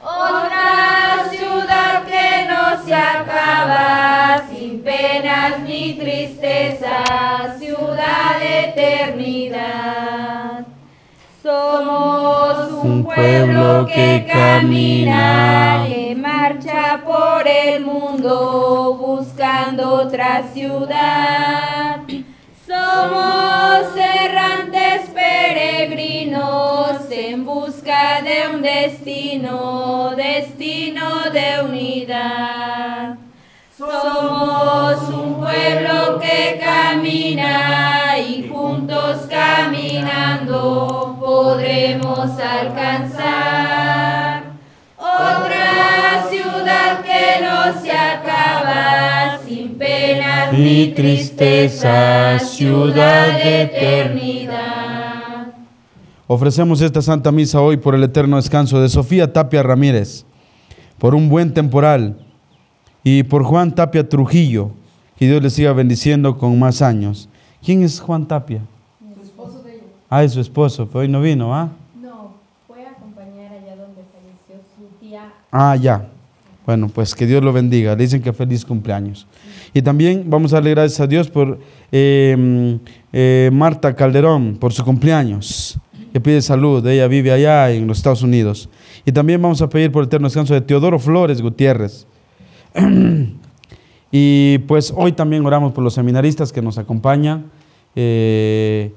Otra ciudad que no se acaba, sin penas ni tristezas, ciudad de eternidad. Somos un pueblo que camina, que marcha por el mundo buscando otra ciudad. Somos serranos de un destino, destino de unidad. Somos un pueblo que camina y juntos caminando podremos alcanzar otra ciudad que no se acaba sin penas ni tristeza, ciudad de eternidad. Ofrecemos esta Santa Misa hoy por el eterno descanso de Sofía Tapia Ramírez, por un buen temporal y por Juan Tapia Trujillo, que Dios le siga bendiciendo con más años. ¿Quién es Juan Tapia? Su esposo Ah, es su esposo, pero hoy no vino, ¿ah? No, fue a acompañar allá donde falleció su tía. Ah, ya. Bueno, pues que Dios lo bendiga. Le dicen que feliz cumpleaños. Y también vamos a darle gracias a Dios por eh, mm, eh, Marta Calderón, por su cumpleaños que pide salud. Ella vive allá en los Estados Unidos. Y también vamos a pedir por el eterno descanso de Teodoro Flores Gutiérrez. y pues hoy también oramos por los seminaristas que nos acompañan. Eh,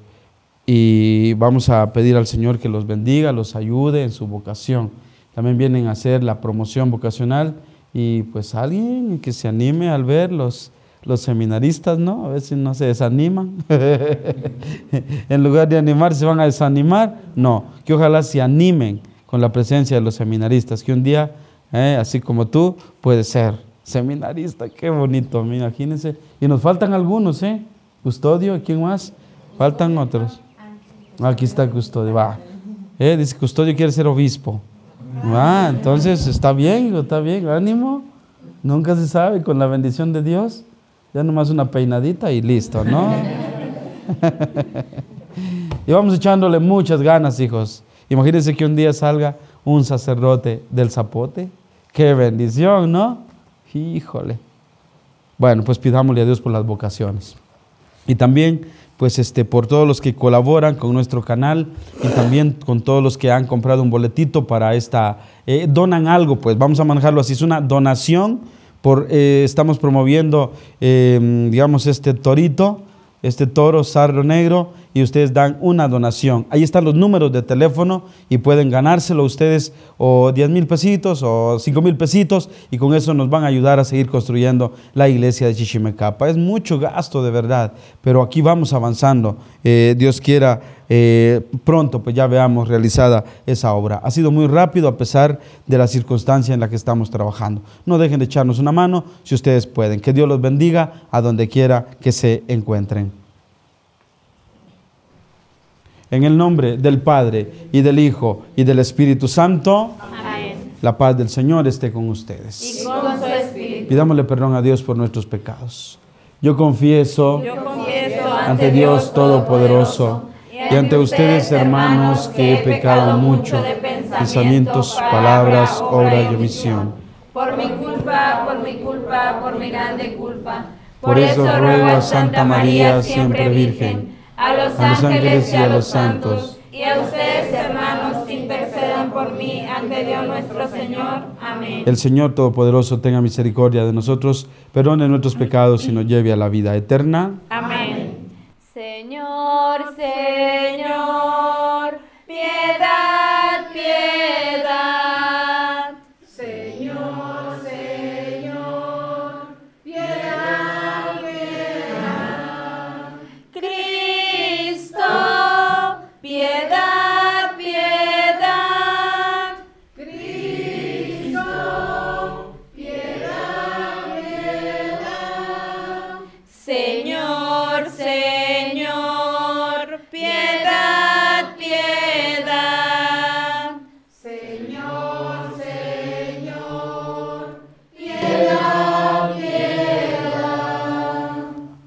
y vamos a pedir al Señor que los bendiga, los ayude en su vocación. También vienen a hacer la promoción vocacional y pues alguien que se anime al verlos los seminaristas, ¿no? A veces no se desaniman. en lugar de animarse, van a desanimar. No, que ojalá se animen con la presencia de los seminaristas, que un día, eh, así como tú, puede ser seminarista. Qué bonito, imagínense. Y nos faltan algunos, ¿eh? Custodio, ¿quién más? Faltan otros. Aquí está Custodio, va. Eh, dice Custodio quiere ser obispo. Va, entonces está bien, está bien, ánimo. Nunca se sabe con la bendición de Dios. Ya nomás una peinadita y listo, ¿no? y vamos echándole muchas ganas, hijos. Imagínense que un día salga un sacerdote del zapote. Qué bendición, ¿no? Híjole. Bueno, pues pidámosle a Dios por las vocaciones. Y también, pues, este, por todos los que colaboran con nuestro canal y también con todos los que han comprado un boletito para esta, eh, donan algo, pues, vamos a manejarlo así, es una donación eh, estamos promoviendo, eh, digamos, este torito, este toro sarro negro, y ustedes dan una donación. Ahí están los números de teléfono y pueden ganárselo ustedes o 10 mil pesitos o 5 mil pesitos y con eso nos van a ayudar a seguir construyendo la iglesia de Chichimecapa. Es mucho gasto de verdad, pero aquí vamos avanzando. Eh, Dios quiera eh, pronto pues ya veamos realizada esa obra. Ha sido muy rápido a pesar de la circunstancia en la que estamos trabajando. No dejen de echarnos una mano si ustedes pueden. Que Dios los bendiga a donde quiera que se encuentren. En el nombre del Padre y del Hijo y del Espíritu Santo. La paz del Señor esté con ustedes. Y Pidámosle perdón a Dios por nuestros pecados. Yo confieso, ante Dios Todopoderoso ante ustedes, hermanos, que he pecado mucho pensamientos, palabras, obra y omisión. Por mi culpa, por mi culpa, por mi grande culpa. Por eso ruego a Santa María, siempre Virgen, a los ángeles y a los santos, y a ustedes, hermanos, intercedan por mí ante Dios nuestro Señor. Amén. El Señor Todopoderoso tenga misericordia de nosotros, perdone nuestros pecados y nos lleve a la vida eterna. Amén. Señor. Senhor.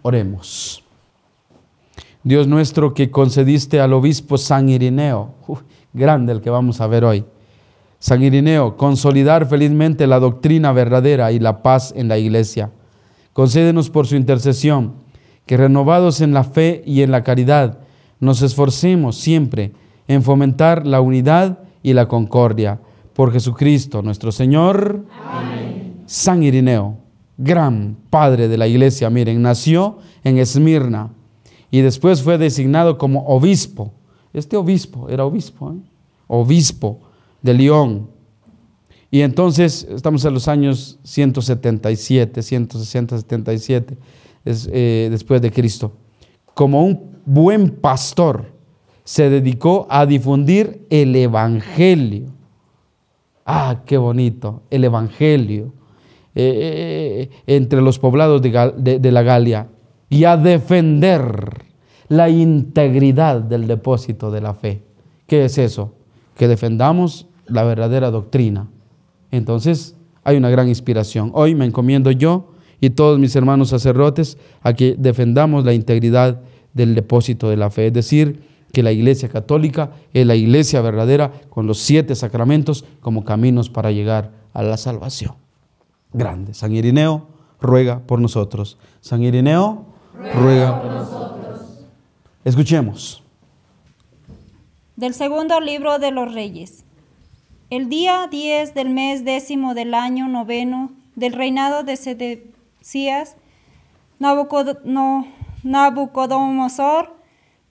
Oremos. Dios nuestro que concediste al obispo San Irineo, grande el que vamos a ver hoy. San Irineo, consolidar felizmente la doctrina verdadera y la paz en la iglesia. Concédenos por su intercesión que renovados en la fe y en la caridad, nos esforcemos siempre en fomentar la unidad y la concordia. Por Jesucristo nuestro Señor. Amén. San Irineo gran padre de la iglesia. Miren, nació en Esmirna y después fue designado como obispo. Este obispo era obispo, ¿eh? obispo de León. Y entonces estamos en los años 177, 160, eh, después de Cristo. Como un buen pastor se dedicó a difundir el Evangelio. Ah, qué bonito, el Evangelio. Eh, eh, eh, entre los poblados de, de la Galia y a defender la integridad del depósito de la fe. ¿Qué es eso? Que defendamos la verdadera doctrina. Entonces hay una gran inspiración. Hoy me encomiendo yo y todos mis hermanos sacerdotes a que defendamos la integridad del depósito de la fe, es decir, que la Iglesia Católica es la Iglesia verdadera con los siete sacramentos como caminos para llegar a la salvación grande. San Irineo ruega por nosotros. San Irineo ruega, por nosotros. Escuchemos. Del segundo libro de los Reyes. El día 10 del mes décimo del año noveno del reinado de Sedecías, Nabucodonosor,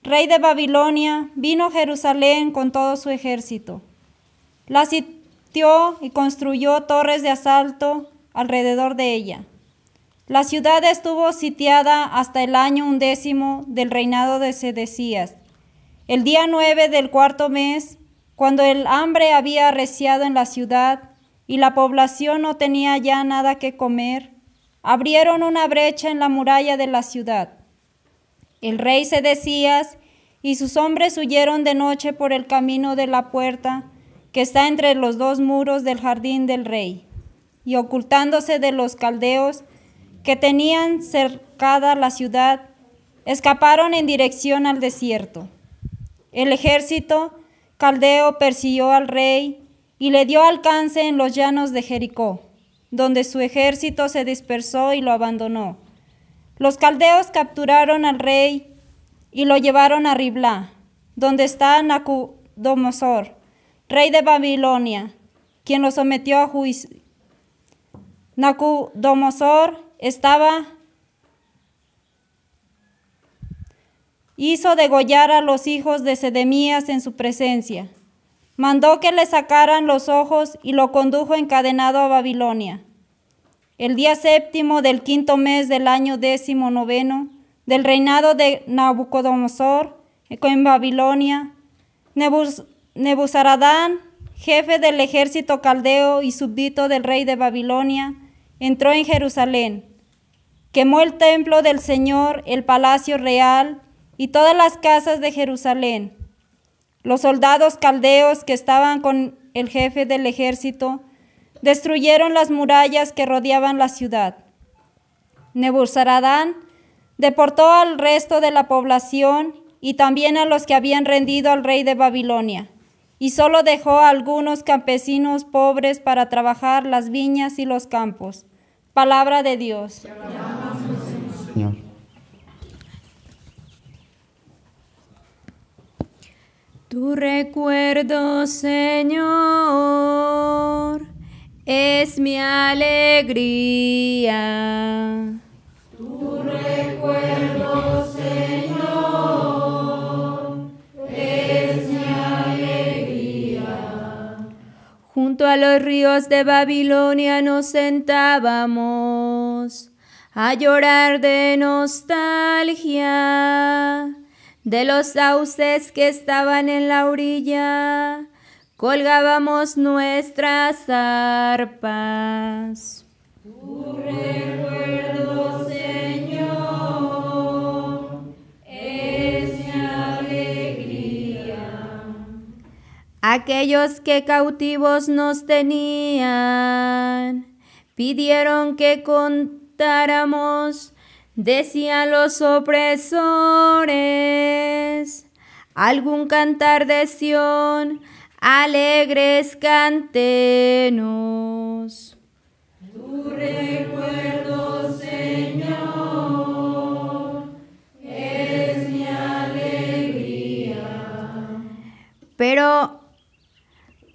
rey de Babilonia, vino a Jerusalén con todo su ejército. La sitió y construyó torres de asalto alrededor de ella. La ciudad estuvo sitiada hasta el año undécimo del reinado de Sedecías, el día nueve del cuarto mes, cuando el hambre había arreciado en la ciudad y la población no tenía ya nada que comer, abrieron una brecha en la muralla de la ciudad. El rey Sedecías y sus hombres huyeron de noche por el camino de la puerta que está entre los dos muros del jardín del rey y ocultándose de los caldeos que tenían cercada la ciudad, escaparon en dirección al desierto. El ejército caldeo persiguió al rey y le dio alcance en los llanos de Jericó, donde su ejército se dispersó y lo abandonó. Los caldeos capturaron al rey y lo llevaron a Riblá, donde está Nacudomosor, rey de Babilonia, quien lo sometió a, juicio, Nabucodonosor estaba hizo degollar a los hijos de Sedemías en su presencia. Mandó que le sacaran los ojos y lo condujo encadenado a Babilonia. El día séptimo del quinto mes del año décimo noveno del reinado de Nabucodonosor en Babilonia, Nebuzaradán, jefe del ejército caldeo y súbdito del rey de Babilonia, entró en Jerusalén, quemó el templo del Señor, el palacio real y todas las casas de Jerusalén. Los soldados caldeos que estaban con el jefe del ejército destruyeron las murallas que rodeaban la ciudad. Nebuzaradán deportó al resto de la población y también a los que habían rendido al rey de Babilonia y solo dejó a algunos campesinos pobres para trabajar las viñas y los campos. Palabra de Dios. Tu recuerdo, Señor, es mi alegría a los ríos de Babilonia nos sentábamos a llorar de nostalgia de los sauces que estaban en la orilla. Colgábamos nuestras arpas. Aquellos que cautivos nos tenían, pidieron que contáramos, decían los opresores, algún cantar de Sión, alegres cantenos. Tu recuerdo, Señor, es mi alegría. Pero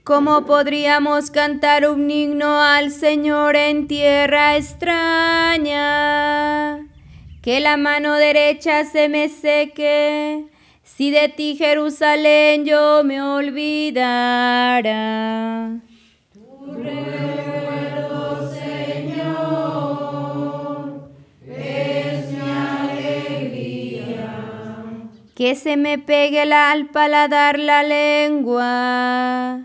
¿Cómo podríamos cantar un himno al Señor en tierra extraña? Que la mano derecha se me seque, si de ti Jerusalén yo me olvidara. Tu Señor, es mi alegría. Que se me pegue al paladar la lengua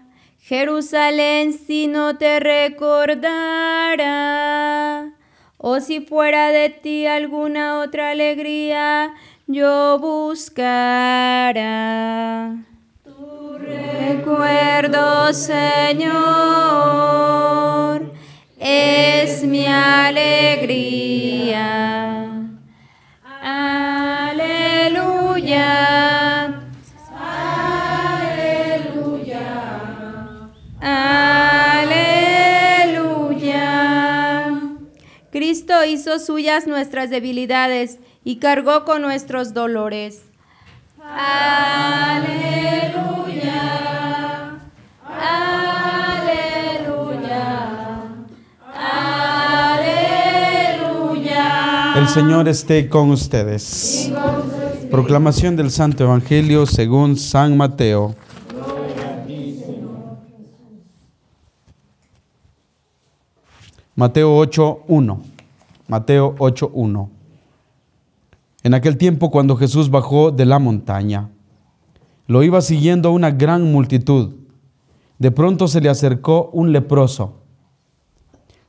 Jerusalén si no te recordara, o si fuera de ti alguna otra alegría, yo buscara. Tu recuerdo, Señor, es mi alegría. Aleluya. hizo suyas nuestras debilidades y cargó con nuestros dolores. Aleluya. Aleluya. Aleluya. El Señor esté con ustedes. Proclamación del Santo Evangelio según San Mateo. Mateo 8, 1. Mateo 8.1. En aquel tiempo cuando Jesús bajó de la montaña, lo iba siguiendo una gran multitud. De pronto se le acercó un leproso.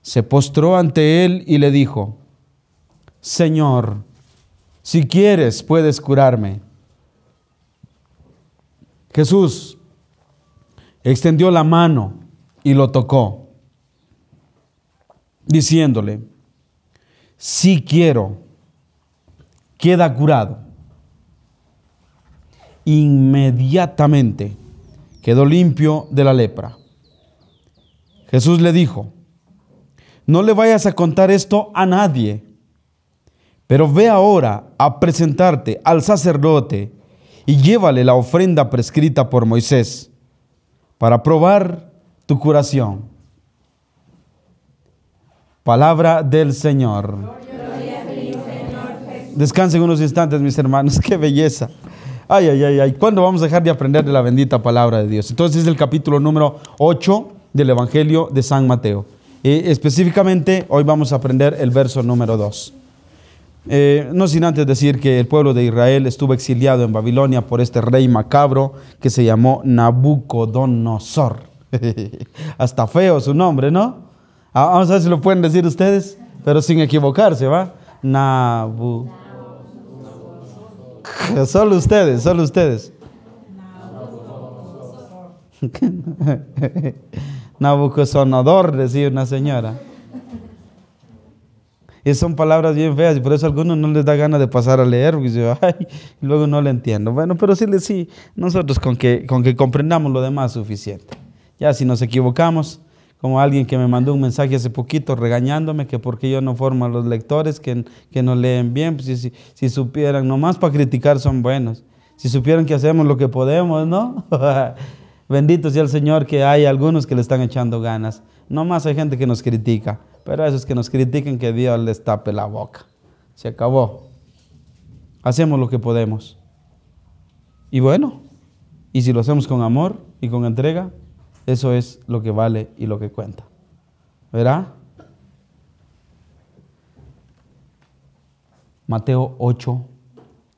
Se postró ante él y le dijo, Señor, si quieres puedes curarme. Jesús extendió la mano y lo tocó, diciéndole, si quiero, queda curado. Inmediatamente quedó limpio de la lepra. Jesús le dijo, no le vayas a contar esto a nadie, pero ve ahora a presentarte al sacerdote y llévale la ofrenda prescrita por Moisés para probar tu curación. Palabra del Señor. Descansen unos instantes, mis hermanos. Qué belleza. Ay, ay, ay, ay. ¿Cuándo vamos a dejar de aprender de la bendita palabra de Dios? Entonces es el capítulo número 8 del Evangelio de San Mateo. Eh, específicamente, hoy vamos a aprender el verso número 2. Eh, no sin antes decir que el pueblo de Israel estuvo exiliado en Babilonia por este rey macabro que se llamó Nabucodonosor. Hasta feo su nombre, ¿no? Ah, vamos a ver si lo pueden decir ustedes, pero sin equivocarse, ¿va? Nabu. Solo ustedes, solo ustedes. Nabucodonosor, decía una señora. Y son palabras bien feas y por eso algunos no les da ganas de pasar a leer porque y luego no le entiendo. Bueno, pero sí, sí nosotros con que, con que comprendamos lo demás suficiente. Ya si nos equivocamos, como alguien que me mandó un mensaje hace poquito regañándome que porque yo no formo a los lectores, que, que no leen bien, pues, si, si, si, supieran, nomás para criticar son buenos, si supieran que hacemos lo que podemos, ¿no? Bendito sea el Señor que hay algunos que le están echando ganas, nomás hay gente que nos critica, pero a esos que nos critiquen que Dios les tape la boca, se acabó, hacemos lo que podemos. Y bueno, y si lo hacemos con amor y con entrega, eso es lo que vale y lo que cuenta. ¿Verdad? Mateo 8,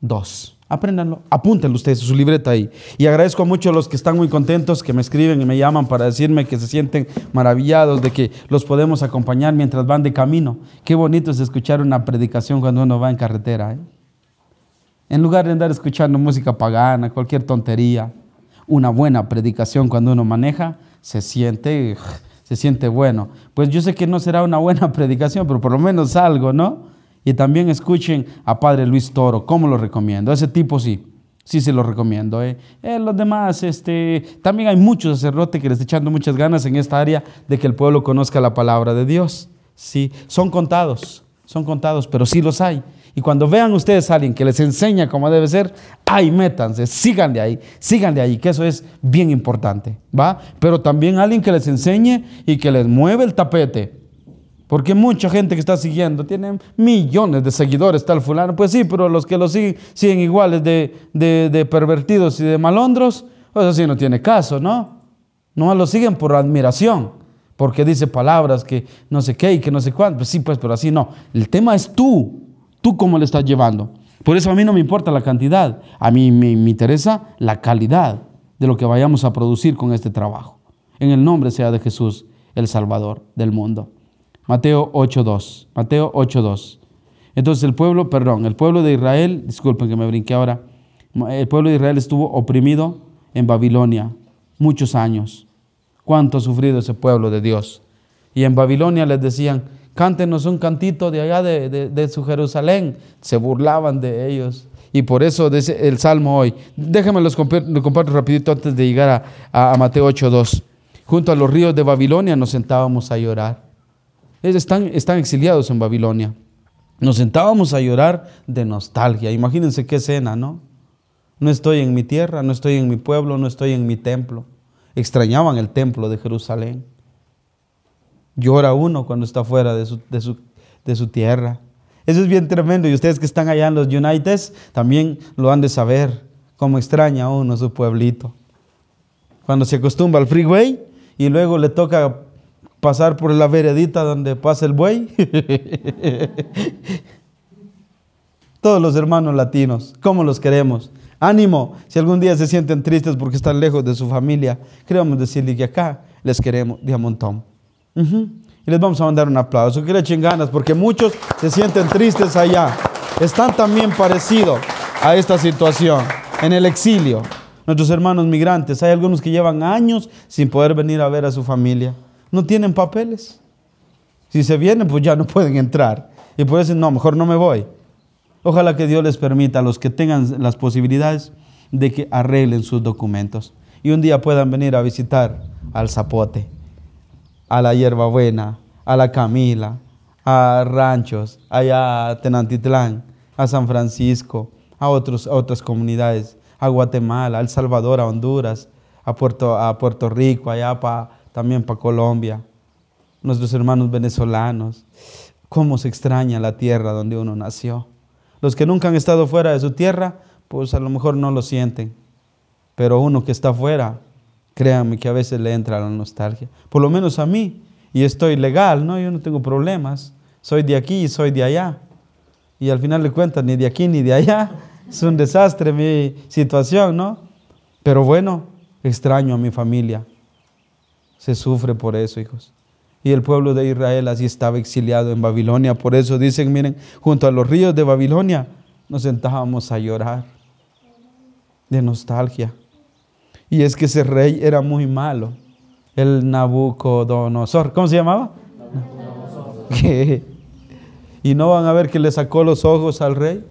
2. Apréndanlo, apúntenlo ustedes su libreta ahí. Y agradezco mucho a los que están muy contentos, que me escriben y me llaman para decirme que se sienten maravillados de que los podemos acompañar mientras van de camino. Qué bonito es escuchar una predicación cuando uno va en carretera. ¿eh? En lugar de andar escuchando música pagana, cualquier tontería una buena predicación cuando uno maneja, se siente, se siente bueno. Pues yo sé que no será una buena predicación, pero por lo menos algo, ¿no? Y también escuchen a Padre Luis Toro, ¿cómo lo recomiendo? Ese tipo sí, sí se lo recomiendo. ¿eh? ¿eh? los demás, este, también hay muchos sacerdotes que les están echando muchas ganas en esta área de que el pueblo conozca la palabra de Dios. Sí, son contados, son contados, pero sí los hay. Y cuando vean ustedes a alguien que les enseña cómo debe ser, ahí métanse, de ahí, sigan de ahí, que eso es bien importante, ¿va? Pero también alguien que les enseñe y que les mueve el tapete. Porque mucha gente que está siguiendo tiene millones de seguidores, tal fulano. Pues sí, pero los que lo siguen siguen iguales de, de, pervertidos y de malondros, pues así no tiene caso, ¿no? No lo siguen por admiración, porque dice palabras que no sé qué y que no sé cuánto. Pues sí, pues, pero así no. El tema es tú tú cómo le estás llevando. Por eso a mí no me importa la cantidad, a mí me, interesa la calidad de lo que vayamos a producir con este trabajo. En el nombre sea de Jesús, el Salvador del mundo. Mateo 8.2. Mateo 8.2. Entonces el pueblo, perdón, el pueblo de Israel, disculpen que me brinqué ahora, el pueblo de Israel estuvo oprimido en Babilonia muchos años. ¿Cuánto ha sufrido ese pueblo de Dios? Y en Babilonia les decían, cántenos un cantito de allá de, su Jerusalén. Se burlaban de ellos. Y por eso el Salmo hoy. Déjame los comparto, rapidito antes de llegar a, Mateo 8.2. Junto a los ríos de Babilonia nos sentábamos a llorar. Están, están exiliados en Babilonia. Nos sentábamos a llorar de nostalgia. Imagínense qué escena, ¿no? No estoy en mi tierra, no estoy en mi pueblo, no estoy en mi templo. Extrañaban el templo de Jerusalén. Llora uno cuando está fuera de su, de su, de su tierra. Eso es bien tremendo. Y ustedes que están allá en los United también lo han de saber. Cómo extraña uno su pueblito. Cuando se acostumbra al freeway y luego le toca pasar por la veredita donde pasa el buey. Todos los hermanos latinos, ¿cómo los queremos? Ánimo, si algún día se sienten tristes porque están lejos de su familia, queremos decirles que acá les queremos de un montón. Y les vamos a mandar un aplauso. Que le echen ganas, porque muchos se sienten tristes allá. Están también parecidos a esta situación, en el exilio. Nuestros hermanos migrantes, hay algunos que llevan años sin poder venir a ver a su familia. No tienen papeles. Si se vienen, pues ya no pueden entrar. Y por eso, no, mejor no me voy. Ojalá que Dios les permita a los que tengan las posibilidades de que arreglen sus documentos y un día puedan venir a visitar al zapote a la Hierbabuena, a la Camila, a Ranchos, allá a Tenantitlán, a San Francisco, a, otros, otras comunidades, a Guatemala, a El Salvador, a Honduras, a Puerto, a Puerto Rico, allá también para Colombia, nuestros hermanos venezolanos. Cómo se extraña la tierra donde uno nació. Los que nunca han estado fuera de su tierra, pues a lo mejor no lo sienten. Pero uno que está fuera, Créanme que a veces le entra la nostalgia, por lo menos a mí, y estoy legal, ¿no? Yo no tengo problemas, soy de aquí y soy de allá. Y al final le cuentas, ni de aquí ni de allá, es un desastre mi situación, ¿no? Pero bueno, extraño a mi familia. Se sufre por eso, hijos. Y el pueblo de Israel así estaba exiliado en Babilonia. Por eso dicen, miren, junto a los ríos de Babilonia nos sentábamos a llorar de nostalgia. Y es que ese rey era muy malo. El Nabucodonosor. ¿Cómo se llamaba? Y no van a ver que le sacó los ojos al rey.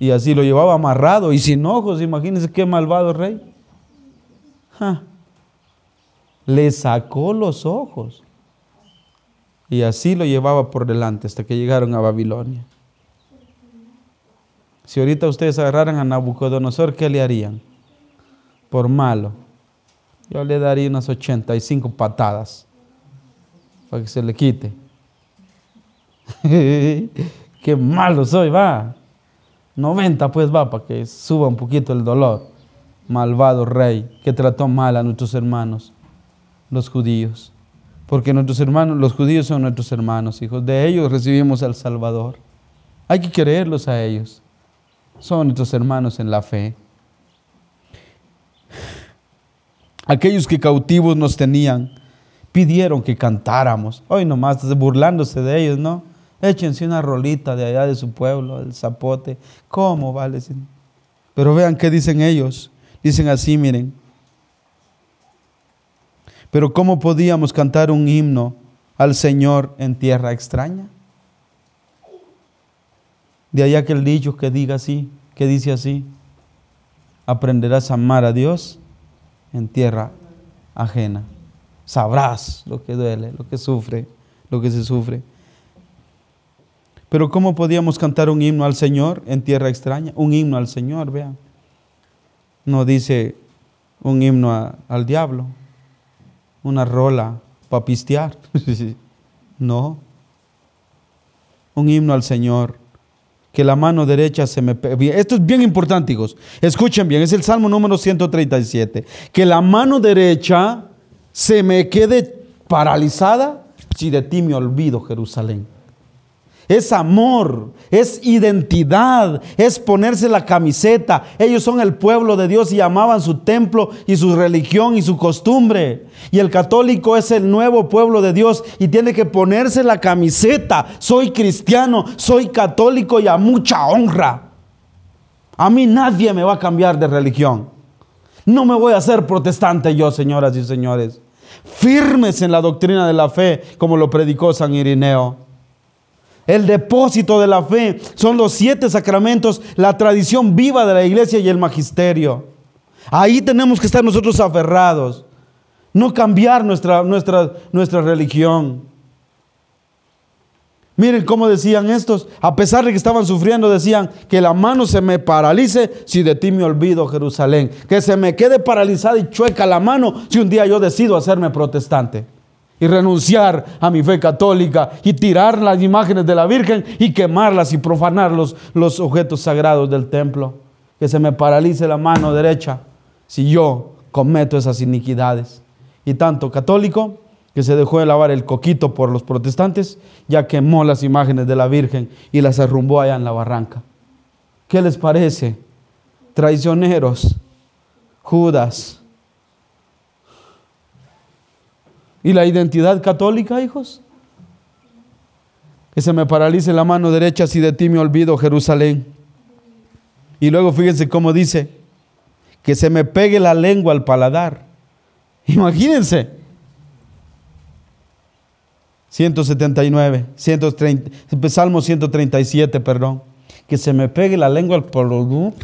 Y así lo llevaba amarrado y sin ojos. Imagínense qué malvado rey. Le sacó los ojos. Y así lo llevaba por delante hasta que llegaron a Babilonia. Si ahorita ustedes agarraran a Nabucodonosor, ¿qué le harían? por malo, yo le daría unas 85 patadas para que se le quite. Qué malo soy, va. 90 pues va para que suba un poquito el dolor. Malvado rey que trató mal a nuestros hermanos, los judíos. Porque nuestros hermanos, los judíos son nuestros hermanos, hijos. De ellos recibimos al Salvador. Hay que quererlos a ellos. Son nuestros hermanos en la fe. Aquellos que cautivos nos tenían, pidieron que cantáramos. Hoy nomás burlándose de ellos, ¿no? Échense una rolita de allá de su pueblo, el zapote. ¿Cómo vale? Pero vean qué dicen ellos. Dicen así, miren. Pero ¿cómo podíamos cantar un himno al Señor en tierra extraña? De allá que el dicho que diga así, que dice así, aprenderás a amar a Dios en tierra ajena. Sabrás lo que duele, lo que sufre, lo que se sufre. Pero ¿cómo podíamos cantar un himno al Señor en tierra extraña? Un himno al Señor, vean. No dice un himno al diablo, una rola para pistear. no. Un himno al Señor que la mano derecha se me... Esto es bien importante, hijos. Escuchen bien, es el Salmo número 137. Que la mano derecha se me quede paralizada si de ti me olvido, Jerusalén es amor, es identidad, es ponerse la camiseta. Ellos son el pueblo de Dios y amaban su templo y su religión y su costumbre. Y el católico es el nuevo pueblo de Dios y tiene que ponerse la camiseta. Soy cristiano, soy católico y a mucha honra. A mí nadie me va a cambiar de religión. No me voy a hacer protestante yo, señoras y señores. Firmes en la doctrina de la fe, como lo predicó San Irineo el depósito de la fe, son los siete sacramentos, la tradición viva de la iglesia y el magisterio. Ahí tenemos que estar nosotros aferrados, no cambiar nuestra, nuestra religión. Miren cómo decían estos, a pesar de que estaban sufriendo, decían que la mano se me paralice si de ti me olvido, Jerusalén. Que se me quede paralizada y chueca la mano si un día yo decido hacerme protestante y renunciar a mi fe católica y tirar las imágenes de la Virgen y quemarlas y profanar los, los objetos sagrados del templo. Que se me paralice la mano derecha si yo cometo esas iniquidades. Y tanto católico que se dejó de lavar el coquito por los protestantes, ya quemó las imágenes de la Virgen y las arrumbó allá en la barranca. ¿Qué les parece? Traicioneros, Judas, ¿Y la identidad católica, hijos? Que se me paralice la mano derecha si de ti me olvido, Jerusalén. Y luego fíjense cómo dice, que se me pegue la lengua al paladar. Imagínense. 179, Salmo 137, perdón. Que se me pegue la lengua al paladar.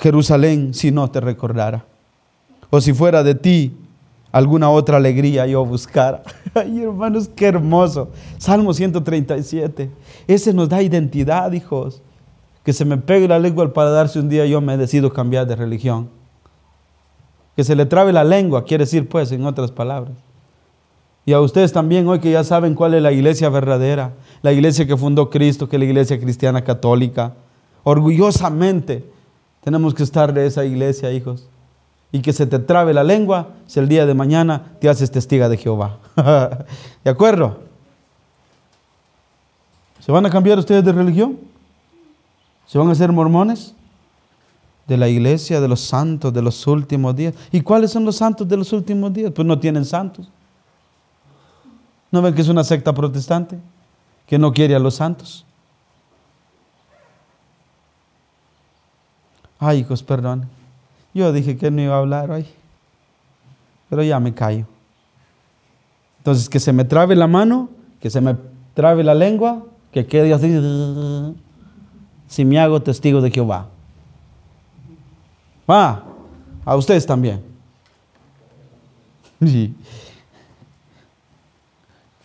Jerusalén, si no te recordara. O si fuera de ti alguna otra alegría yo buscara. Ay, hermanos, qué hermoso. Salmo 137. Ese nos da identidad, hijos. Que se me pegue la lengua al darse un día yo me decido cambiar de religión. Que se le trabe la lengua, quiere decir, pues, en otras palabras. Y a ustedes también hoy que ya saben cuál es la iglesia verdadera, la iglesia que fundó Cristo, que es la iglesia cristiana católica. Orgullosamente tenemos que estar de esa iglesia, hijos. Y que se te trabe la lengua si el día de mañana te haces testiga de Jehová. ¿De acuerdo? ¿Se van a cambiar ustedes de religión? ¿Se van a ser mormones? De la iglesia, de los santos, de los últimos días. ¿Y cuáles son los santos de los últimos días? Pues no tienen santos. ¿No ven que es una secta protestante? Que no quiere a los santos. Ay, hijos, perdón. Yo dije que no iba a hablar hoy, pero ya me callo. Entonces, que se me trabe la mano, que se me trabe la lengua, que quede así, si me hago testigo de Jehová. Va, a ustedes también. Sí.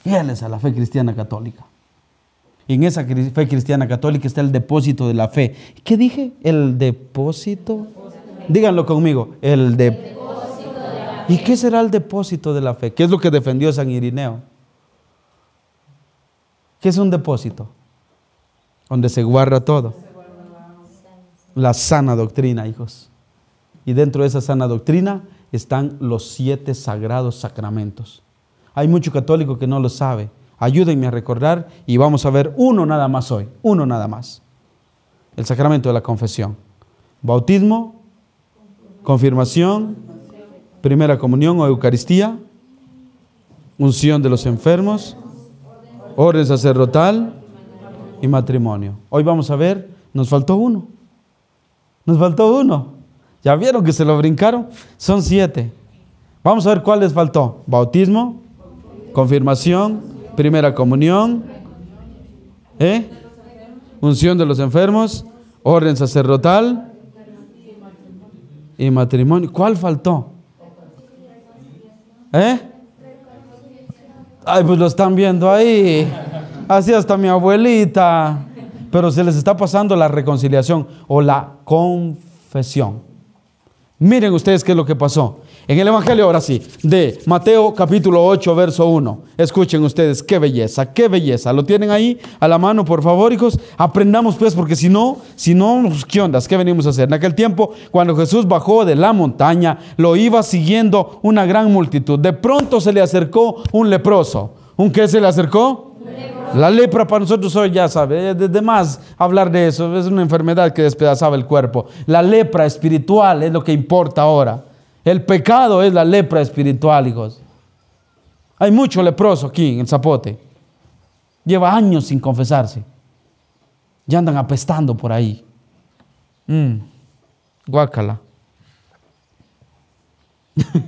Fieles a la fe cristiana católica. Y en esa fe cristiana católica está el depósito de la fe. ¿Qué dije? El depósito. Díganlo conmigo. El, depósito de la fe. ¿Y qué será el depósito de la fe? ¿Qué es lo que defendió San Irineo? ¿Qué es un depósito? Donde se guarda todo. La sana doctrina, hijos. Y dentro de esa sana doctrina están los siete sagrados sacramentos. Hay mucho católico que no lo sabe Ayúdenme a recordar y vamos a ver uno nada más hoy, uno nada más. El sacramento de la confesión. Bautismo, confirmación, primera comunión o Eucaristía, unción de los enfermos, orden sacerdotal y matrimonio. Hoy vamos a ver, nos faltó uno. Nos faltó uno. Ya vieron que se lo brincaron. Son siete. Vamos a ver cuál les faltó. Bautismo, confirmación primera comunión, ¿eh? unción de los enfermos, orden sacerdotal y matrimonio. ¿Cuál faltó? ¿Eh? Ay, pues lo están viendo ahí. Así hasta mi abuelita. Pero se les está pasando la reconciliación o la confesión. Miren ustedes qué es lo que pasó. En el Evangelio ahora sí, de Mateo capítulo 8, verso 1. Escuchen ustedes, qué belleza, qué belleza. ¿Lo tienen ahí a la mano, por favor, hijos? Aprendamos pues, porque si no, si no, pues, ¿qué onda? ¿Qué venimos a hacer? En aquel tiempo, cuando Jesús bajó de la montaña, lo iba siguiendo una gran multitud. De pronto se le acercó un leproso. ¿Un qué se le acercó? La lepra para nosotros hoy ya sabe, de más hablar de eso, es una enfermedad que despedazaba el cuerpo. La lepra espiritual es lo que importa ahora. El pecado es la lepra espiritual, hijos. Hay mucho leproso aquí en el Zapote. Lleva años sin confesarse. Ya andan apestando por ahí. Mm. guácala.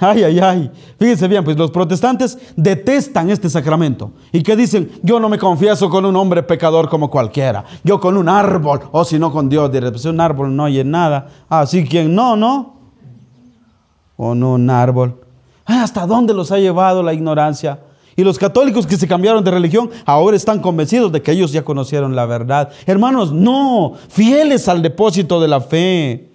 ay, ay, ay. Fíjense bien, pues los protestantes detestan este sacramento. ¿Y que dicen? Yo no me confieso con un hombre pecador como cualquiera. Yo con un árbol, o si no con Dios. De pues, repente, un árbol no oye nada. Así que no, no no un árbol. Ah, ¿Hasta dónde los ha llevado la ignorancia? Y los católicos que se cambiaron de religión ahora están convencidos de que ellos ya conocieron la verdad. Hermanos, no, fieles al depósito de la fe.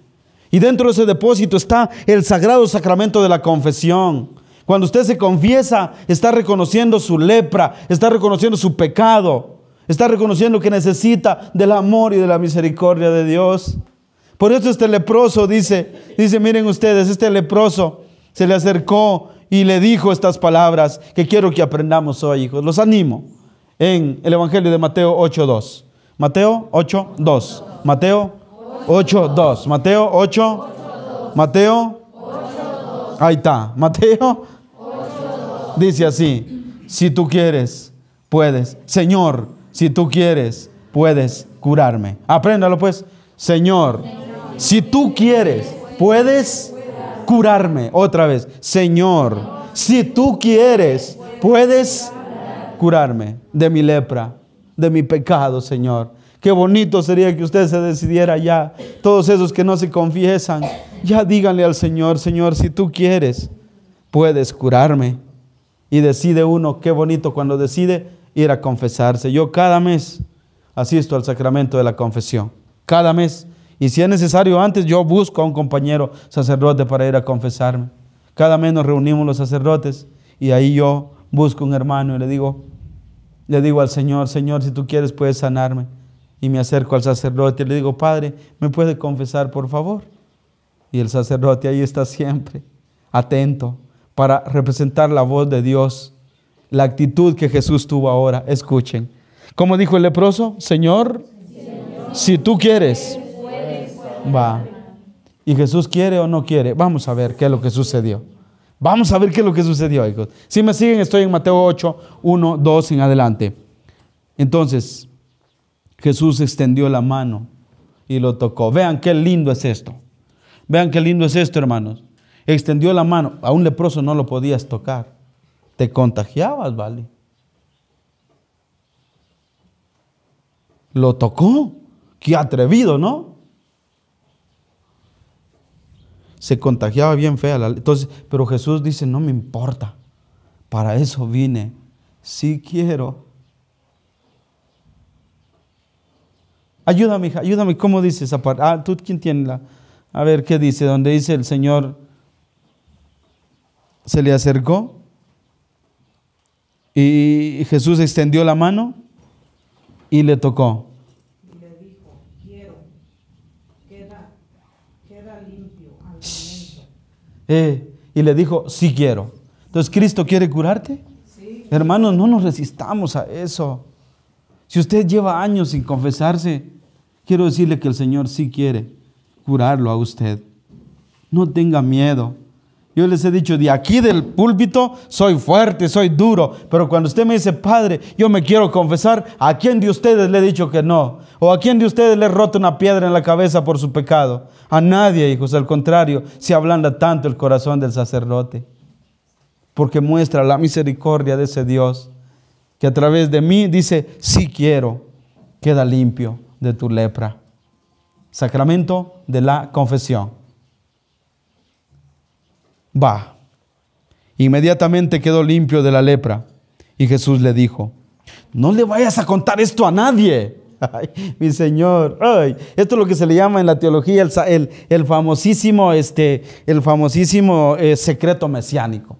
Y dentro de ese depósito está el sagrado sacramento de la confesión. Cuando usted se confiesa, está reconociendo su lepra, está reconociendo su pecado, está reconociendo que necesita del amor y de la misericordia de Dios. Por eso este leproso dice, dice, miren ustedes, este leproso se le acercó y le dijo estas palabras que quiero que aprendamos hoy, hijos. Los animo en el Evangelio de Mateo 8.2. Mateo 8.2. Mateo 8.2. Mateo 8. Mateo. Ahí está. Mateo. Dice así. Si tú quieres, puedes. Señor, si tú quieres, puedes curarme. Apréndalo pues. Señor si tú quieres, puedes curarme. Otra vez, Señor, si tú quieres, puedes curarme de mi lepra, de mi pecado, Señor. Qué bonito sería que usted se decidiera ya. Todos esos que no se confiesan, ya díganle al Señor, Señor, si tú quieres, puedes curarme. Y decide uno, qué bonito cuando decide ir a confesarse. Yo cada mes asisto al sacramento de la confesión. Cada mes y si es necesario antes, yo busco a un compañero sacerdote para ir a confesarme. Cada mes nos reunimos los sacerdotes y ahí yo busco un hermano y le digo, le digo al Señor, Señor, si tú quieres puedes sanarme. Y me acerco al sacerdote y le digo, Padre, ¿me puede confesar, por favor? Y el sacerdote ahí está siempre, atento, para representar la voz de Dios, la actitud que Jesús tuvo ahora. Escuchen. ¿Cómo dijo el leproso? Señor, si tú quieres Va. ¿Y Jesús quiere o no quiere? Vamos a ver qué es lo que sucedió. Vamos a ver qué es lo que sucedió, hijos. Si me siguen, estoy en Mateo 8, 1, 2 en adelante. Entonces, Jesús extendió la mano y lo tocó. Vean qué lindo es esto. Vean qué lindo es esto, hermanos. Extendió la mano. A un leproso no lo podías tocar. Te contagiabas, vale. Lo tocó. Qué atrevido, ¿no? se contagiaba bien fea. Entonces, pero Jesús dice, no me importa, para eso vine, sí quiero. Ayúdame, hija, ayúdame, ¿cómo dice esa parte? Ah, tú quién tiene la... A ver, ¿qué dice? Donde dice el Señor, se le acercó y Jesús extendió la mano y le tocó. Eh, y le dijo, sí quiero. Entonces, ¿Cristo quiere curarte? Hermanos, no nos resistamos a eso. Si usted lleva años sin confesarse, quiero decirle que el Señor sí quiere curarlo a usted. No tenga miedo. Yo les he dicho, de aquí del púlpito soy fuerte, soy duro, pero cuando usted me dice, Padre, yo me quiero confesar, ¿a quién de ustedes le he dicho que no? ¿O a quién de ustedes le he roto una piedra en la cabeza por su pecado? A nadie, hijos, al contrario, se ablanda tanto el corazón del sacerdote, porque muestra la misericordia de ese Dios, que a través de mí dice, sí quiero, queda limpio de tu lepra. Sacramento de la confesión va. Inmediatamente quedó limpio de la lepra. Y Jesús le dijo, no le vayas a contar esto a nadie. Ay, mi Señor, ay, esto es lo que se le llama en la teología el, famosísimo, este, el famosísimo eh, secreto mesiánico.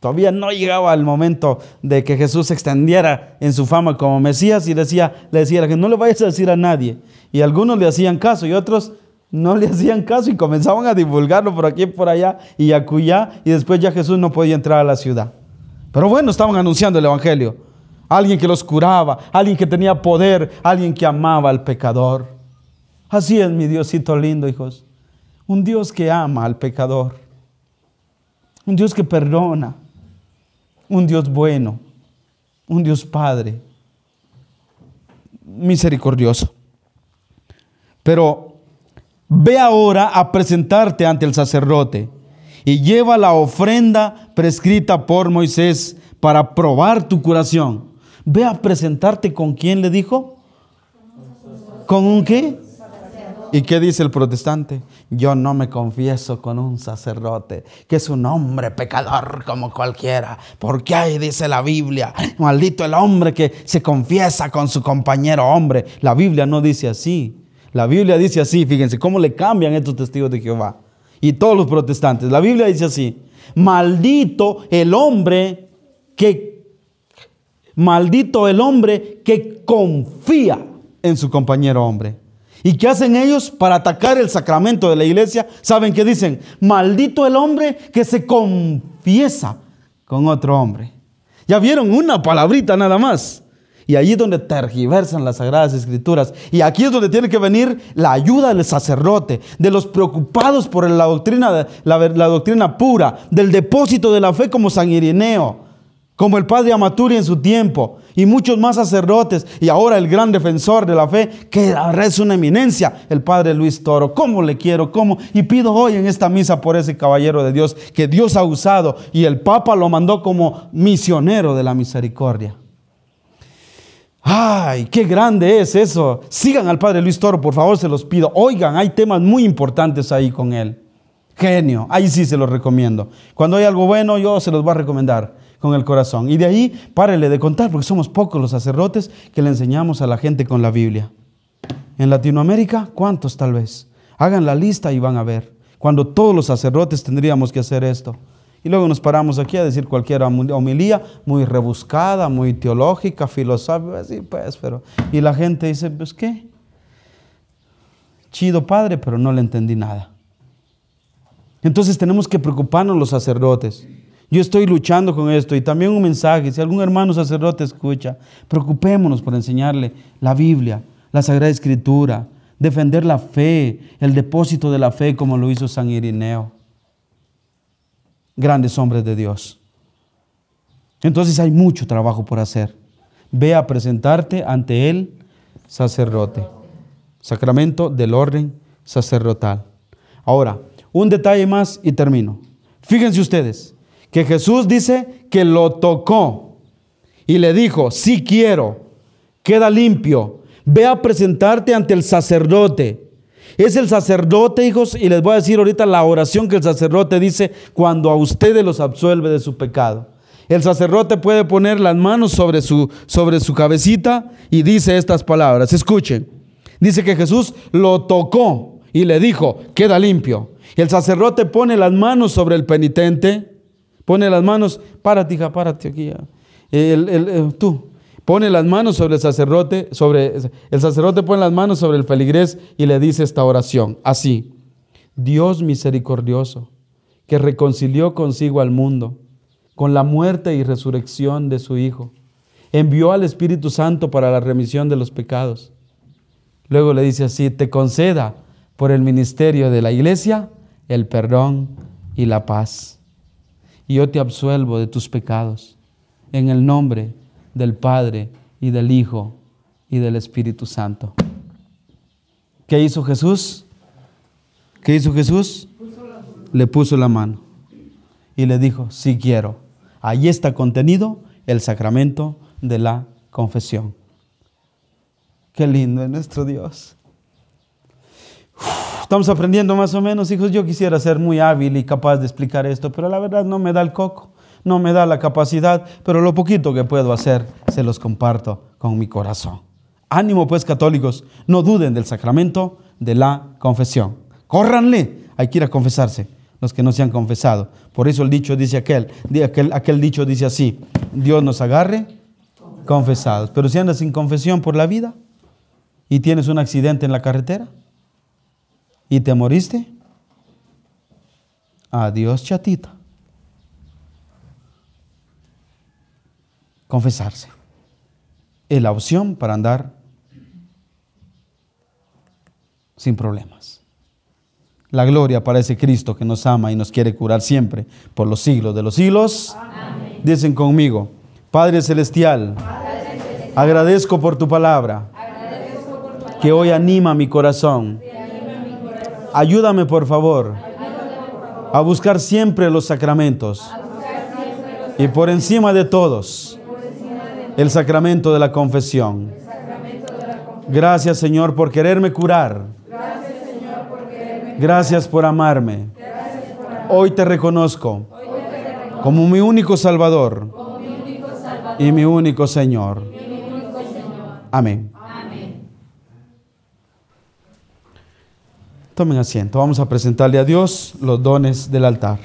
Todavía no llegaba el momento de que Jesús se extendiera en su fama como Mesías y decía, le decía a la gente, no le vayas a decir a nadie. Y algunos le hacían caso y otros no le hacían caso y comenzaban a divulgarlo por aquí, por allá y acullá, y después ya Jesús no podía entrar a la ciudad. Pero bueno, estaban anunciando el Evangelio. Alguien que los curaba, alguien que tenía poder, alguien que amaba al pecador. Así es mi Diosito lindo, hijos. Un Dios que ama al pecador. Un Dios que perdona. Un Dios bueno. Un Dios Padre. Misericordioso. Pero Ve ahora a presentarte ante el sacerdote y lleva la ofrenda prescrita por Moisés para probar tu curación. Ve a presentarte con quién le dijo. ¿Con un qué? ¿Y qué dice el protestante? Yo no me confieso con un sacerdote, que es un hombre pecador como cualquiera, porque ahí dice la Biblia, maldito el hombre que se confiesa con su compañero hombre. La Biblia no dice así. La Biblia dice así, fíjense cómo le cambian estos testigos de Jehová y todos los protestantes. La Biblia dice así, maldito el hombre que, maldito el hombre que confía en su compañero hombre. ¿Y qué hacen ellos para atacar el sacramento de la iglesia? ¿Saben qué dicen? Maldito el hombre que se confiesa con otro hombre. Ya vieron una palabrita nada más. Y ahí es donde tergiversan las Sagradas Escrituras. Y aquí es donde tiene que venir la ayuda del sacerdote, de los preocupados por la doctrina, la, doctrina pura, del depósito de la fe como San Irineo, como el padre Amaturi en su tiempo, y muchos más sacerdotes, y ahora el gran defensor de la fe, que ahora es una eminencia, el padre Luis Toro. ¿Cómo le quiero? ¿Cómo? Y pido hoy en esta misa por ese caballero de Dios que Dios ha usado y el Papa lo mandó como misionero de la misericordia. Ay, qué grande es eso. Sigan al padre Luis Toro, por favor, se los pido. Oigan, hay temas muy importantes ahí con él. Genio, ahí sí se los recomiendo. Cuando hay algo bueno, yo se los voy a recomendar con el corazón. Y de ahí, párele de contar, porque somos pocos los sacerdotes que le enseñamos a la gente con la Biblia. En Latinoamérica, ¿cuántos tal vez? Hagan la lista y van a ver. Cuando todos los sacerdotes tendríamos que hacer esto. Y luego nos paramos aquí a decir cualquier homilía muy rebuscada, muy teológica, filosófica, así pues, pero... Y la gente dice, pues qué, chido padre, pero no le entendí nada. Entonces tenemos que preocuparnos los sacerdotes. Yo estoy luchando con esto y también un mensaje, si algún hermano sacerdote escucha, preocupémonos por enseñarle la Biblia, la Sagrada Escritura, defender la fe, el depósito de la fe como lo hizo San Irineo grandes hombres de Dios. Entonces hay mucho trabajo por hacer. Ve a presentarte ante el sacerdote. Sacramento del orden sacerdotal. Ahora, un detalle más y termino. Fíjense ustedes que Jesús dice que lo tocó y le dijo, sí quiero, queda limpio, ve a presentarte ante el sacerdote. Es el sacerdote, hijos, y les voy a decir ahorita la oración que el sacerdote dice cuando a ustedes los absuelve de su pecado. El sacerdote puede poner las manos sobre su, sobre su cabecita y dice estas palabras. Escuchen. Dice que Jesús lo tocó y le dijo, queda limpio. El sacerdote pone las manos sobre el penitente. Pone las manos, párate, hija, párate aquí. tú, Pone las manos sobre el sacerdote, sobre el sacerdote pone las manos sobre el feligrés y le dice esta oración, así: Dios misericordioso, que reconcilió consigo al mundo con la muerte y resurrección de su hijo, envió al Espíritu Santo para la remisión de los pecados. Luego le dice así, te conceda por el ministerio de la iglesia el perdón y la paz. Y yo te absuelvo de tus pecados en el nombre del Padre y del Hijo y del Espíritu Santo. ¿Qué hizo Jesús? ¿Qué hizo Jesús? Le puso la mano y le dijo, si quiero. Allí está contenido el sacramento de la confesión. Qué lindo es nuestro Dios. Estamos aprendiendo más o menos, hijos. Yo quisiera ser muy hábil y capaz de explicar esto, pero la verdad no me da el coco no me da la capacidad, pero lo poquito que puedo hacer se los comparto con mi corazón. Ánimo pues católicos, no duden del sacramento de la confesión. Córranle, hay que ir a confesarse los que no se han confesado. Por eso el dicho dice aquel, aquel, dicho dice así, Dios nos agarre confesados. Pero si andas sin confesión por la vida y tienes un accidente en la carretera y te moriste, adiós chatita. confesarse. Es la opción para andar sin problemas. La gloria para ese Cristo que nos ama y nos quiere curar siempre por los siglos de los siglos. Dicen conmigo, Padre Celestial, agradezco, por tu palabra, que hoy anima mi corazón. Ayúdame, por favor, a buscar siempre los sacramentos. y por encima de todos el sacramento de la confesión. Gracias Señor por quererme curar. Gracias por amarme. Hoy te reconozco como mi único Salvador y mi único Señor. Amén. Tomen asiento. Vamos a presentarle a Dios los dones del altar.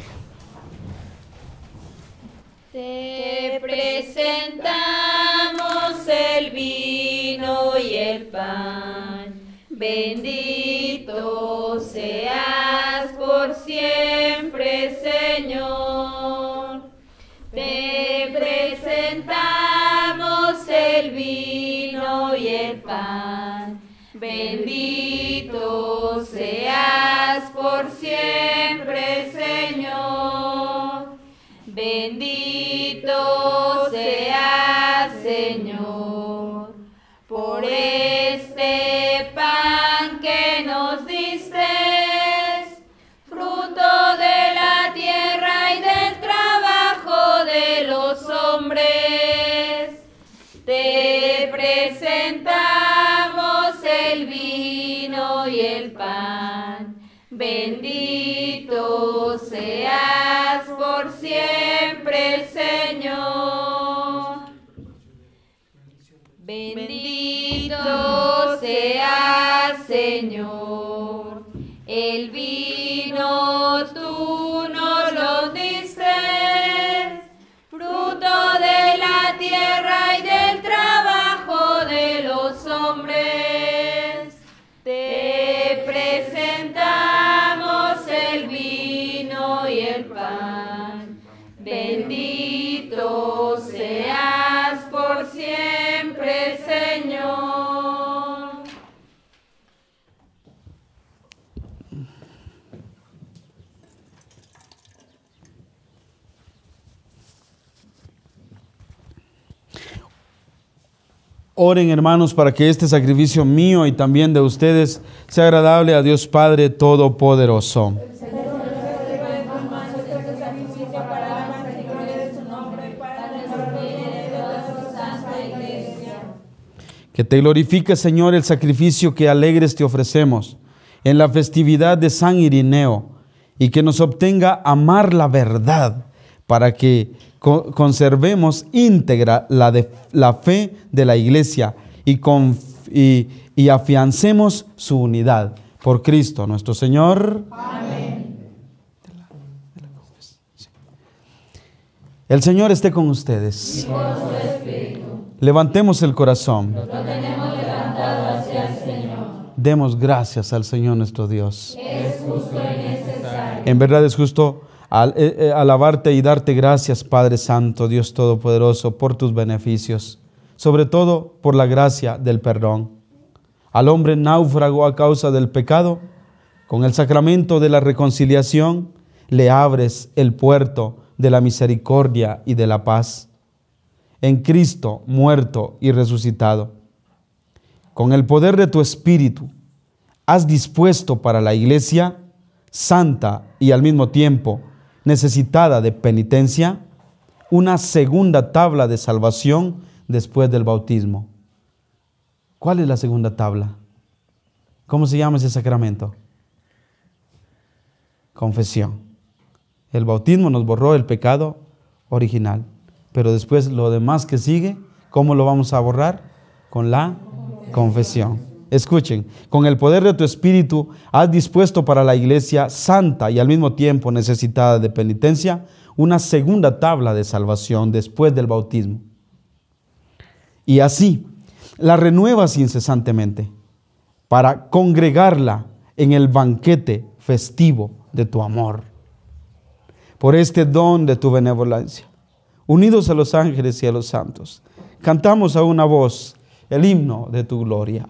Bendito seas por siempre, Señor. Te presentamos el vino y el pan. Bendito seas por siempre, Señor. Bendito seas. Bendito seas por siempre, Señor. Bendito seas, Señor. El Oren hermanos para que este sacrificio mío y también de ustedes sea agradable a Dios Padre Todopoderoso. Que te glorifique, Señor, el sacrificio que alegres te ofrecemos en la festividad de San Irineo y que nos obtenga amar la verdad para que conservemos íntegra la, fe de la iglesia y, y, afiancemos su unidad. Por Cristo nuestro Señor. Amén. El Señor esté con ustedes. Y con su Levantemos el corazón. Lo tenemos levantado hacia el Señor. Demos gracias al Señor nuestro Dios. Es justo y necesario. En verdad es justo eh, eh, alabarte y darte gracias, Padre Santo, Dios Todopoderoso, por tus beneficios, sobre todo por la gracia del perdón. Al hombre náufrago a causa del pecado, con el sacramento de la reconciliación, le abres el puerto de la misericordia y de la paz. En Cristo, muerto y resucitado. Con el poder de tu Espíritu, has dispuesto para la Iglesia, santa y al mismo tiempo necesitada de penitencia, una segunda tabla de salvación después del bautismo. ¿Cuál es la segunda tabla? ¿Cómo se llama ese sacramento? Confesión. El bautismo nos borró el pecado original, pero después lo demás que sigue, ¿cómo lo vamos a borrar? Con la confesión. Escuchen, con el poder de tu espíritu has dispuesto para la iglesia santa y al mismo tiempo necesitada de penitencia una segunda tabla de salvación después del bautismo. Y así, la renuevas incesantemente para congregarla en el banquete festivo de tu amor. Por este don de tu benevolencia, unidos a los ángeles y a los santos, cantamos a una voz el himno de tu gloria.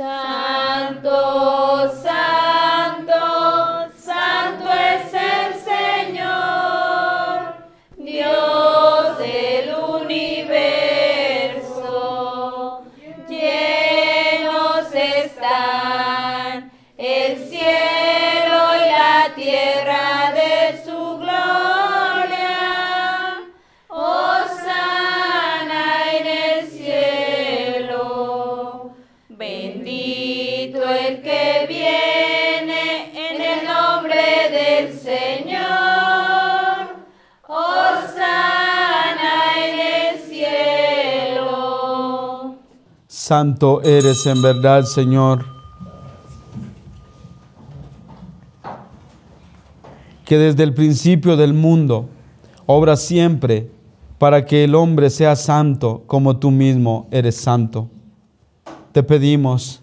Santo, Santo. Santo eres en verdad, Señor. Que desde el principio del mundo obra siempre para que el hombre sea santo como tú mismo eres santo. Te pedimos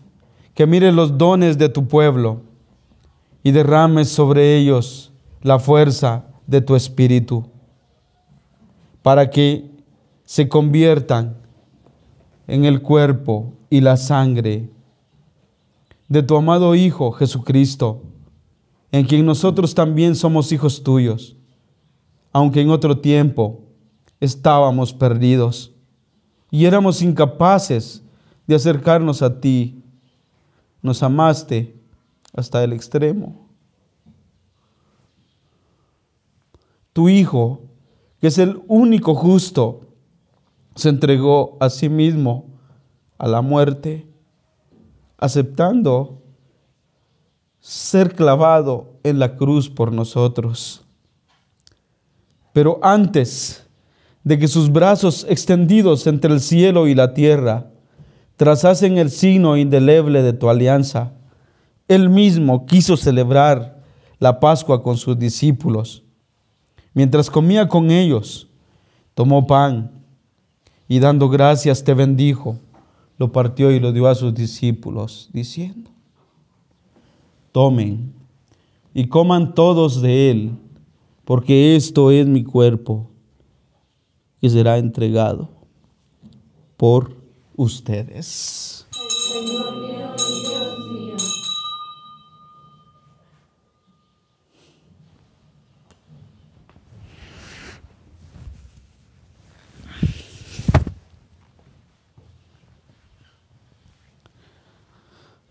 que mires los dones de tu pueblo y derrames sobre ellos la fuerza de tu espíritu para que se conviertan en el cuerpo y la sangre de tu amado Hijo Jesucristo, en quien nosotros también somos hijos tuyos, aunque en otro tiempo estábamos perdidos y éramos incapaces de acercarnos a ti. Nos amaste hasta el extremo. Tu Hijo, que es el único justo, se entregó a sí mismo a la muerte, aceptando ser clavado en la cruz por nosotros. Pero antes de que sus brazos extendidos entre el cielo y la tierra trazasen el signo indeleble de tu alianza, él mismo quiso celebrar la Pascua con sus discípulos. Mientras comía con ellos, tomó pan y dando gracias te bendijo, lo partió y lo dio a sus discípulos, diciendo, tomen y coman todos de él, porque esto es mi cuerpo, que será entregado por ustedes. Dios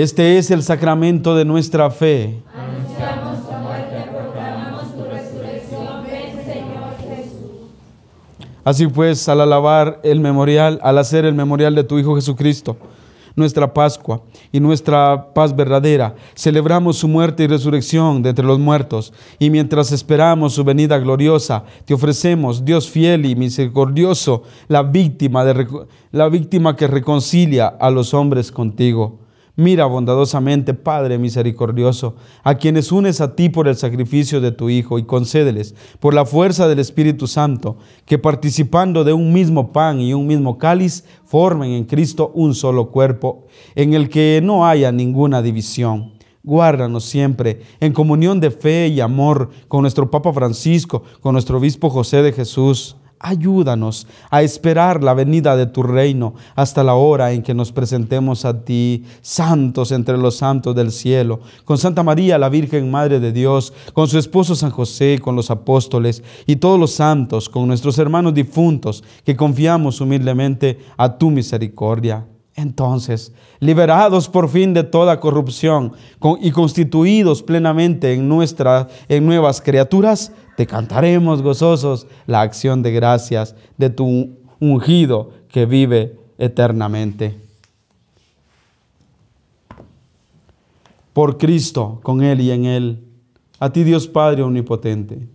Este es el sacramento de nuestra fe. Anunciamos tu muerte, proclamamos tu resurrección. Ven, Señor Jesús. Así pues, al alabar el memorial, al hacer el memorial de tu Hijo Jesucristo, nuestra Pascua y nuestra paz verdadera. Celebramos su muerte y resurrección de entre los muertos y mientras esperamos su venida gloriosa, te ofrecemos, Dios fiel y misericordioso, la víctima, la víctima que reconcilia a los hombres contigo. Mira bondadosamente, Padre misericordioso, a quienes unes a ti por el sacrificio de tu Hijo y concédeles, por la fuerza del Espíritu Santo, que participando de un mismo pan y un mismo cáliz, formen en Cristo un solo cuerpo, en el que no haya ninguna división. Guárdanos siempre en comunión de fe y amor con nuestro Papa Francisco, con nuestro Obispo José de Jesús ayúdanos a esperar la venida de tu reino hasta la hora en que nos presentemos a ti, santos entre los santos del cielo, con Santa María, la Virgen Madre de Dios, con su esposo San José, con los apóstoles y todos los santos, con nuestros hermanos difuntos, que confiamos humildemente a tu misericordia. Entonces, liberados por fin de toda corrupción y constituidos plenamente en, en nuevas criaturas, te cantaremos gozosos la acción de gracias de tu ungido que vive eternamente. Por Cristo, con Él y en Él, a ti Dios Padre Omnipotente,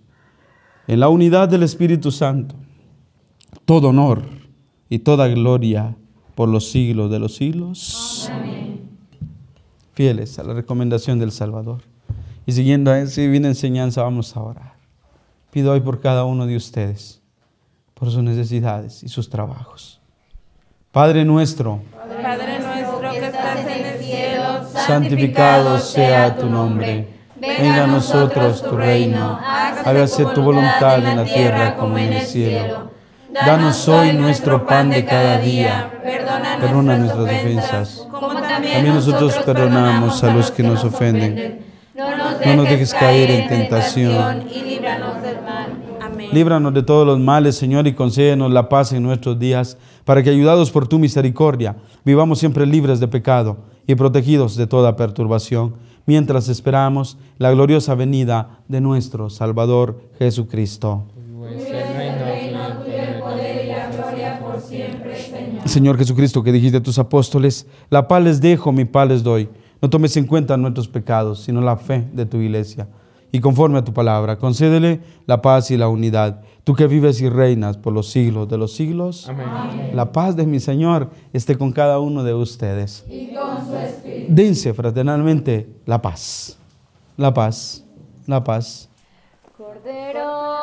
en la unidad del Espíritu Santo, todo honor y toda gloria por los siglos de los siglos. Amén. Fieles a la recomendación del Salvador. Y siguiendo a esa divina enseñanza, vamos a orar. Pido hoy por cada uno de ustedes, por sus necesidades y sus trabajos. Padre nuestro, Padre nuestro que estás en el cielo, santificado sea tu nombre. Venga a nosotros tu reino. Hágase tu voluntad en la tierra como en el cielo. Danos hoy nuestro pan de cada día. Perdona, nuestras ofensas, también nosotros perdonamos a los que nos ofenden. No nos dejes caer en tentación líbranos Líbranos de todos los males, Señor, y concédenos la paz en nuestros días, para que, ayudados por tu misericordia, vivamos siempre libres de pecado y protegidos de toda perturbación, mientras esperamos la gloriosa venida de nuestro Salvador Jesucristo. Pues, Señor Jesucristo, que dijiste a tus apóstoles, la paz les dejo, mi paz les doy. No tomes en cuenta nuestros pecados, sino la fe de tu iglesia. Y conforme a tu palabra, concédele la paz y la unidad. Tú que vives y reinas por los siglos de los siglos. Amén. La paz de mi Señor esté con cada uno de ustedes. Y con su espíritu. Dense fraternalmente la paz. La paz. La paz. Cordero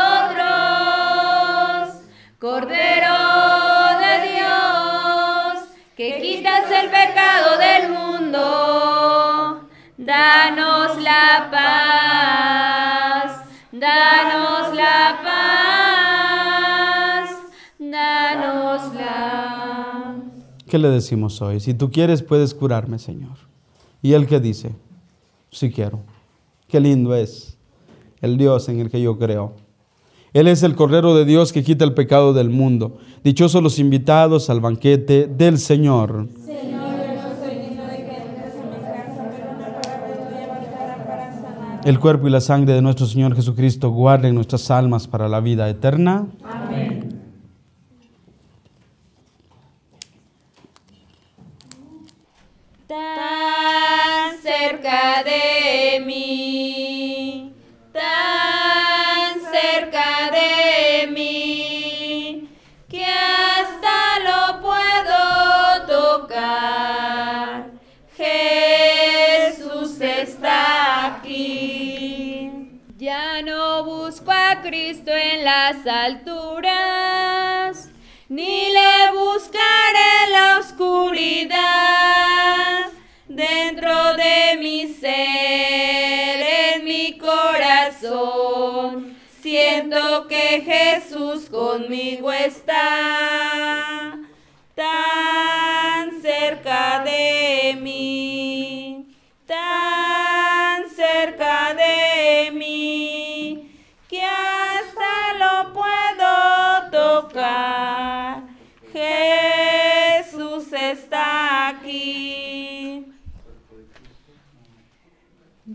Danos la paz, danos la paz, danos la ¿Qué le decimos hoy? Si tú quieres, puedes curarme, Señor. Y el que dice, sí quiero. Qué lindo es el Dios en el que yo creo. Él es el Cordero de Dios que quita el pecado del mundo. Dichosos los invitados al banquete del Señor. El cuerpo y la sangre de nuestro Señor Jesucristo guarden nuestras almas para la vida eterna. Amén. Tan cerca de mí, tan cerca de mí. alturas, ni le buscaré la oscuridad dentro de mi ser, en mi corazón. Siento que Jesús conmigo está tan cerca de mí.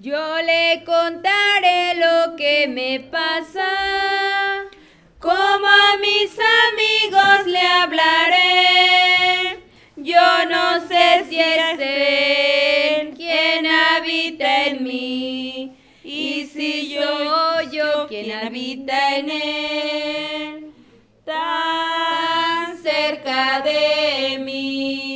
Yo le contaré lo que me pasa, como a mis amigos le hablaré. Yo no sé si es él quien habita en mí, y si yo, yo quien habita en él, tan cerca de mí.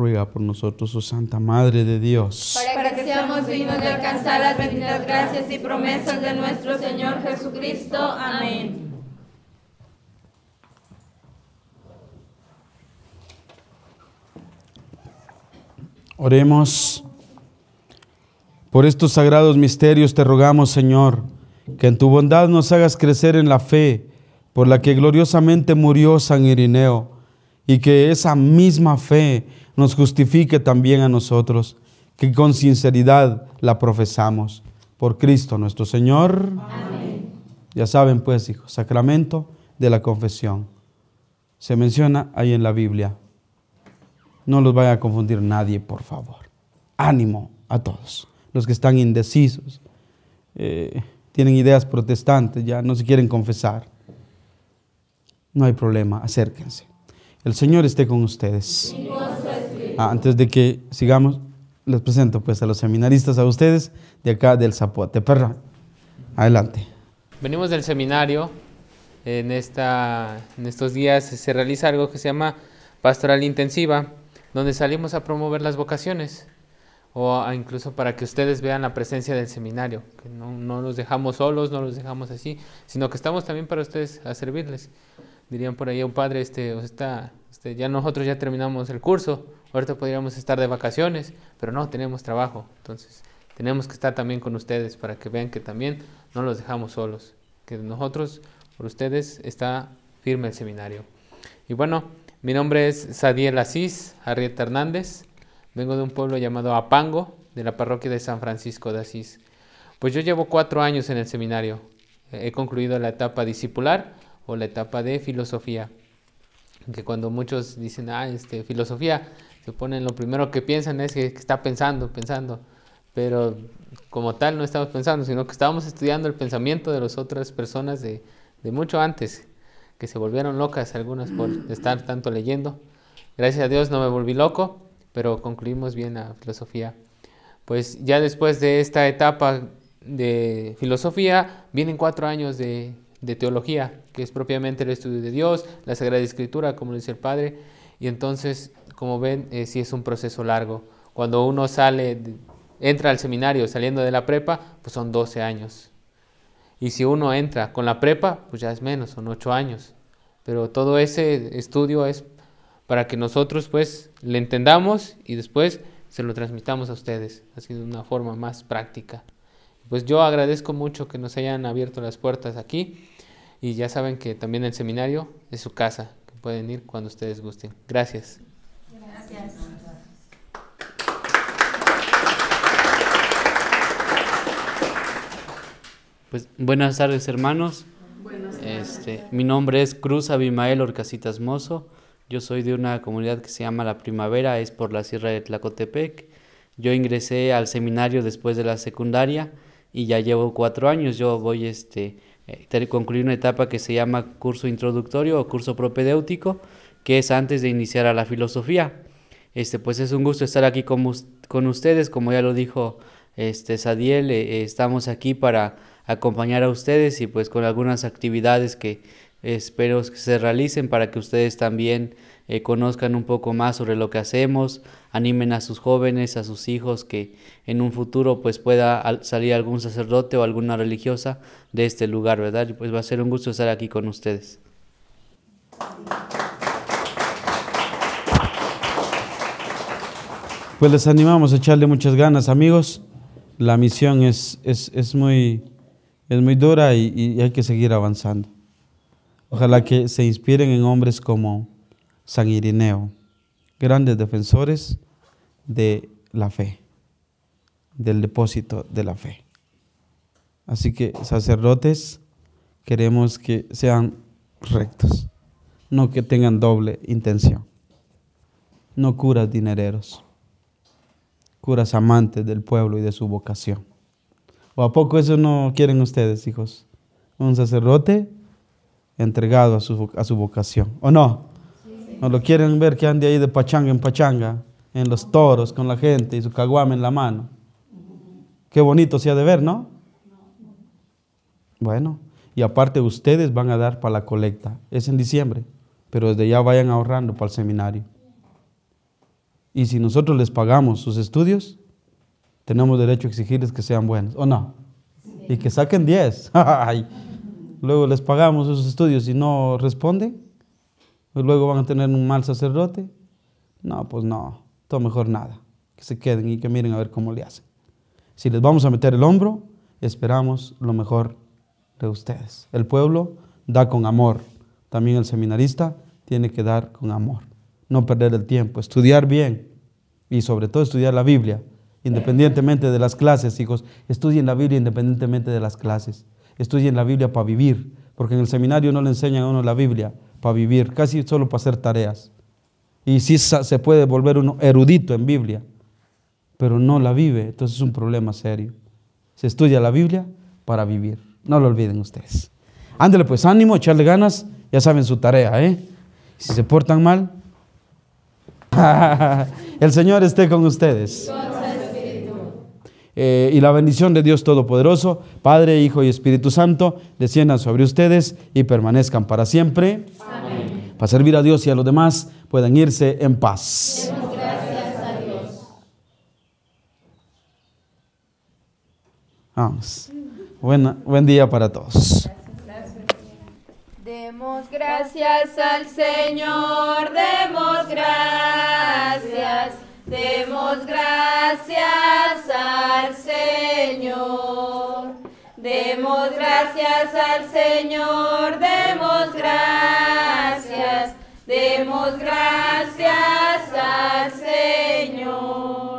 ruega por nosotros, oh Santa Madre de Dios. Para que seamos dignos de alcanzar las benditas gracias y promesas de nuestro Señor Jesucristo. Amén. Oremos. Por estos sagrados misterios te rogamos, Señor, que en tu bondad nos hagas crecer en la fe por la que gloriosamente murió San Irineo, y que esa misma fe nos justifique también a nosotros, que con sinceridad la profesamos. Por Cristo nuestro Señor. Amén. Ya saben pues, hijos, sacramento de la confesión. Se menciona ahí en la Biblia. No los vaya a confundir nadie, por favor. Ánimo a todos. Los que están indecisos, eh, tienen ideas protestantes, ya no se quieren confesar. No hay problema, acérquense. El Señor esté con ustedes. Ah, antes de que sigamos, les presento pues a los seminaristas a ustedes de acá del Zapote. Perra, adelante. Venimos del seminario. En, esta, en estos días se realiza algo que se llama pastoral intensiva, donde salimos a promover las vocaciones o incluso para que ustedes vean la presencia del seminario, que no, no los dejamos solos, no los dejamos así, sino que estamos también para ustedes a servirles dirían por ahí un padre, este, está, este, ya nosotros ya terminamos el curso, ahorita podríamos estar de vacaciones, pero no, tenemos trabajo, entonces tenemos que estar también con ustedes para que vean que también no los dejamos solos, que nosotros, por ustedes, está firme el seminario. Y bueno, mi nombre es Sadiel Asís Arrieta Hernández, vengo de un pueblo llamado Apango, de la parroquia de San Francisco de Asís. Pues yo llevo cuatro años en el seminario, he concluido la etapa discipular, o la etapa de filosofía. Que cuando muchos dicen, ah, este, filosofía, se ponen lo primero que piensan es que está pensando, pensando. Pero como tal no estamos pensando, sino que estábamos estudiando el pensamiento de las otras personas de, de mucho antes, que se volvieron locas algunas por mm. estar tanto leyendo. Gracias a Dios no me volví loco, pero concluimos bien la filosofía. Pues ya después de esta etapa de filosofía, vienen cuatro años de de teología, que es propiamente el estudio de Dios, la Sagrada Escritura, como dice el Padre. Y entonces, como ven, eh, sí es un proceso largo. Cuando uno sale, entra al seminario saliendo de la prepa, pues son 12 años. Y si uno entra con la prepa, pues ya es menos, son 8 años. Pero todo ese estudio es para que nosotros pues le entendamos y después se lo transmitamos a ustedes, así de una forma más práctica. Pues yo agradezco mucho que nos hayan abierto las puertas aquí y ya saben que también el seminario es su casa, que pueden ir cuando ustedes gusten. Gracias. Gracias. Pues buenas tardes hermanos. Buenas tardes. Este, mi nombre es Cruz Abimael Orcasitas Mozo. Yo soy de una comunidad que se llama La Primavera, es por la Sierra de Tlacotepec. Yo ingresé al seminario después de la secundaria y ya llevo cuatro años. Yo voy este, eh, concluir una etapa que se llama curso introductorio o curso propedéutico, que es antes de iniciar a la filosofía. Este, pues es un gusto estar aquí con, con ustedes, como ya lo dijo este, Sadiel, eh, eh, estamos aquí para acompañar a ustedes y pues con algunas actividades que Espero que se realicen para que ustedes también eh, conozcan un poco más sobre lo que hacemos, animen a sus jóvenes, a sus hijos, que en un futuro pues pueda salir algún sacerdote o alguna religiosa de este lugar, ¿verdad? pues va a ser un gusto estar aquí con ustedes. Pues les animamos a echarle muchas ganas, amigos. La misión es, es, muy, es muy dura y hay que seguir avanzando. Ojalá que se inspiren en hombres como San Irineo, grandes defensores de la fe, del depósito de la fe. Así que sacerdotes, queremos que sean rectos, no que tengan doble intención. No curas dinereros, curas amantes del pueblo y de su vocación. ¿O a poco eso no quieren ustedes, hijos? Un sacerdote entregado a su, vocación. ¿O no? ¿No lo quieren ver que ande ahí de pachanga en pachanga, en los toros, con la gente y su caguame en la mano? Qué bonito se ha de ver, ¿no? Bueno, y aparte ustedes van a dar para la colecta. Es en diciembre, pero desde ya vayan ahorrando para el seminario. Y si nosotros les pagamos sus estudios, tenemos derecho a exigirles que sean buenos, ¿o no? Y que saquen 10. luego les pagamos esos estudios y no responden, pues luego van a tener un mal sacerdote. No, pues no, todo mejor nada, que se queden y que miren a ver cómo le hacen. Si les vamos a meter el hombro, esperamos lo mejor de ustedes. El pueblo da con amor, también el seminarista tiene que dar con amor, no perder el tiempo, estudiar bien y sobre todo estudiar la Biblia, independientemente de las clases, hijos, estudien la Biblia independientemente de las clases estudien la Biblia para vivir, porque en el seminario no le enseñan a uno la Biblia para vivir, casi solo para hacer tareas. Y sí se puede volver uno erudito en Biblia, pero no la vive, entonces es un problema serio. Se estudia la Biblia para vivir, no lo olviden ustedes. Ándale pues, ánimo, echarle ganas, ya saben su tarea, ¿eh? Si se portan mal, el Señor esté con ustedes. Eh, y la bendición de Dios Todopoderoso, Padre, Hijo y Espíritu Santo, desciendan sobre ustedes y permanezcan para siempre. Amén. Para servir a Dios y a los demás, puedan irse en paz. Demos Gracias a Dios. Vamos. buen día para todos. Demos gracias al Señor, demos gracias. Demos gracias al Señor. Demos gracias al Señor. Demos gracias. Demos gracias al Señor.